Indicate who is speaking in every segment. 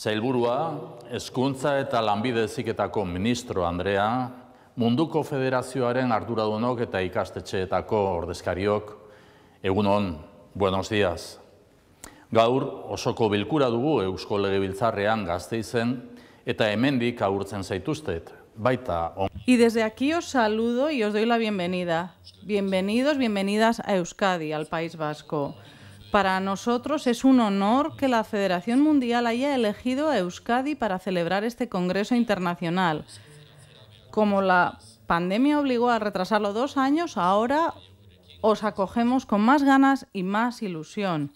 Speaker 1: Zailburua, eskuntza eta lanbide ministro Andrea, munduko federazioaren arduradunok eta ikastetxeetako ordezkariok, egun hon, buenos dias. Gaur, osoko bilkura dugu Eusko Legebiltzarrean gazte izen eta hemendik aurtzen zaituztet, baita hon.
Speaker 2: I desde aquí os saludo y os doy la bienvenida. Bienvenidos, bienvenidas a Euskadi, al País Basko. Para nosotros es un honor que la Federación Mundial haya elegido a Euskadi para celebrar este Congreso Internacional. Como la pandemia obligó a retrasarlo dos años, ahora os acogemos con más ganas y más ilusión.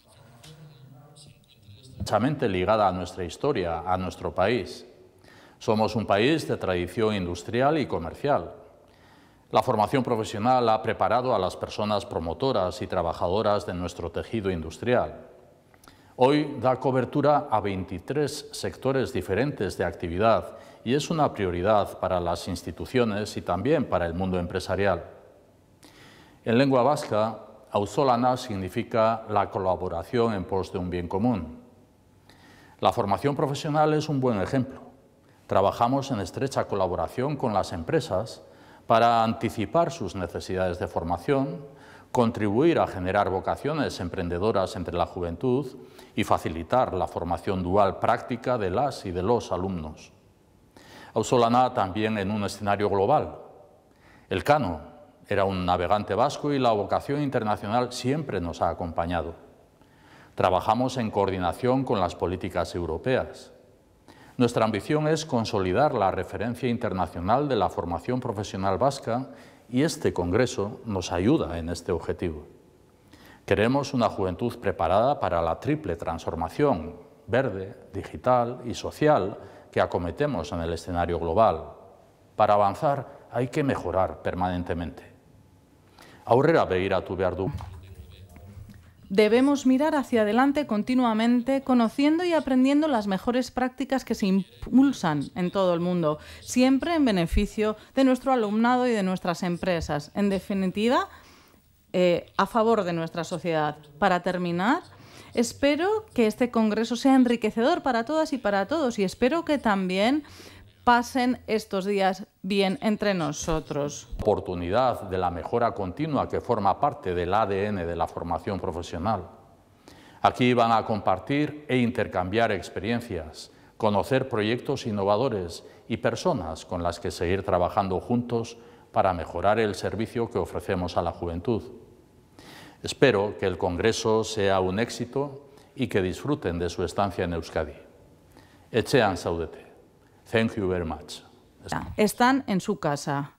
Speaker 1: Ligada a nuestra historia, a nuestro país. Somos un país de tradición industrial y comercial la formación profesional ha preparado a las personas promotoras y trabajadoras de nuestro tejido industrial. Hoy da cobertura a 23 sectores diferentes de actividad y es una prioridad para las instituciones y también para el mundo empresarial. En lengua vasca, Ausolana significa la colaboración en pos de un bien común. La formación profesional es un buen ejemplo. Trabajamos en estrecha colaboración con las empresas para anticipar sus necesidades de formación, contribuir a generar vocaciones emprendedoras entre la juventud y facilitar la formación dual práctica de las y de los alumnos. Ausolana también en un escenario global. El Cano era un navegante vasco y la vocación internacional siempre nos ha acompañado. Trabajamos en coordinación con las políticas europeas. Nuestra ambición es consolidar la referencia internacional de la formación profesional vasca y este Congreso nos ayuda en este objetivo. Queremos una juventud preparada para la triple transformación verde, digital y social que acometemos en el escenario global. Para avanzar hay que mejorar permanentemente. Aurrera Beira
Speaker 2: Debemos mirar hacia adelante continuamente, conociendo y aprendiendo las mejores prácticas que se impulsan en todo el mundo, siempre en beneficio de nuestro alumnado y de nuestras empresas. En definitiva, eh, a favor de nuestra sociedad. Para terminar, espero que este Congreso sea enriquecedor para todas y para todos y espero que también pasen estos días bien entre nosotros.
Speaker 1: oportunidad de la mejora continua que forma parte del ADN de la formación profesional. Aquí van a compartir e intercambiar experiencias, conocer proyectos innovadores y personas con las que seguir trabajando juntos para mejorar el servicio que ofrecemos a la juventud. Espero que el Congreso sea un éxito y que disfruten de su estancia en Euskadi. Echean saudete. Thank you very much.
Speaker 2: Están en su casa.